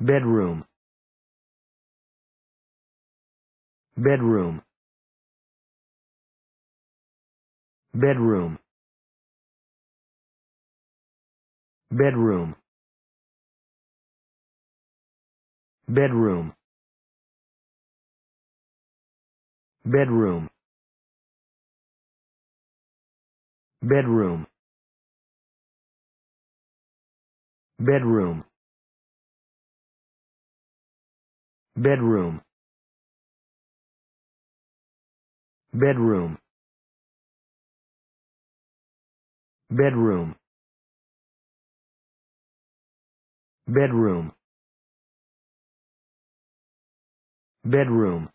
bedroom bedroom bedroom bedroom bedroom bedroom bedroom bedroom bedroom bedroom bedroom bedroom bedroom